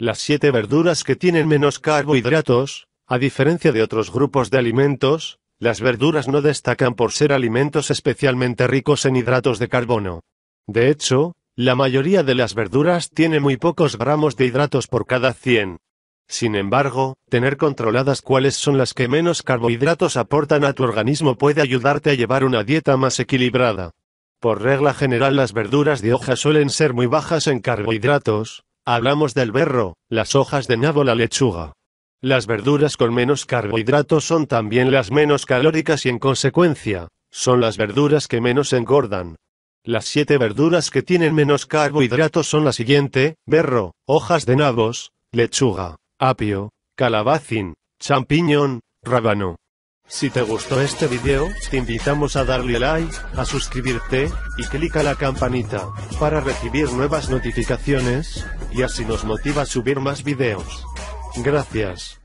Las siete verduras que tienen menos carbohidratos, a diferencia de otros grupos de alimentos, las verduras no destacan por ser alimentos especialmente ricos en hidratos de carbono. De hecho, la mayoría de las verduras tiene muy pocos gramos de hidratos por cada 100. Sin embargo, tener controladas cuáles son las que menos carbohidratos aportan a tu organismo puede ayudarte a llevar una dieta más equilibrada. Por regla general las verduras de hoja suelen ser muy bajas en carbohidratos, Hablamos del berro, las hojas de nabo, la lechuga. Las verduras con menos carbohidratos son también las menos calóricas y en consecuencia, son las verduras que menos engordan. Las siete verduras que tienen menos carbohidratos son la siguiente, berro, hojas de nabos, lechuga, apio, calabacín, champiñón, rábano. Si te gustó este video, te invitamos a darle like, a suscribirte, y a la campanita, para recibir nuevas notificaciones, y así nos motiva a subir más videos. Gracias.